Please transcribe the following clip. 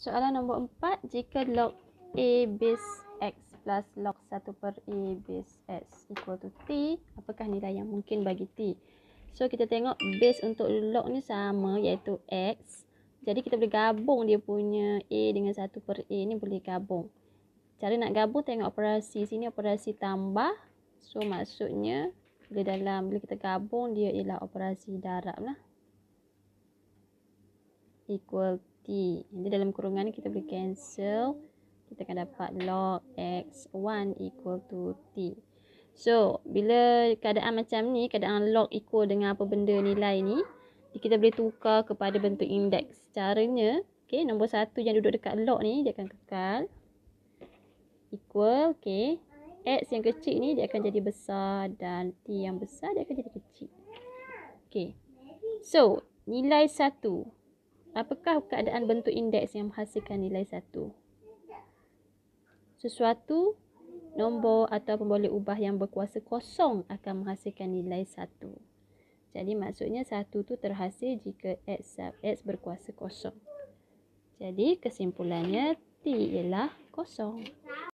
Soalan nombor 4, jika log A base X plus log 1 per A base X equal to T, apakah nilai yang mungkin bagi T? So, kita tengok base untuk log ni sama iaitu X. Jadi, kita boleh gabung dia punya A dengan 1 per A ni boleh gabung. Cara nak gabung, tengok operasi sini, operasi tambah. So, maksudnya, bila dalam, bila kita gabung, dia ialah operasi darab lah equal t. Jadi dalam kurungan kita boleh cancel. Kita akan dapat log x1 equal to t. So, bila keadaan macam ni, keadaan log equal dengan apa benda nilai ni, kita boleh tukar kepada bentuk indeks. Caranya, okay, nombor satu yang duduk dekat log ni, dia akan kekal. Equal, okay. X yang kecil ni, dia akan jadi besar. Dan T yang besar, dia akan jadi kecil. Okay. So, nilai satu. Apakah keadaan bentuk indeks yang menghasilkan nilai 1? Sesuatu nombor atau boleh ubah yang berkuasa kosong akan menghasilkan nilai 1. Jadi maksudnya 1 tu terhasil jika x x berkuasa kosong. Jadi kesimpulannya t ialah kosong.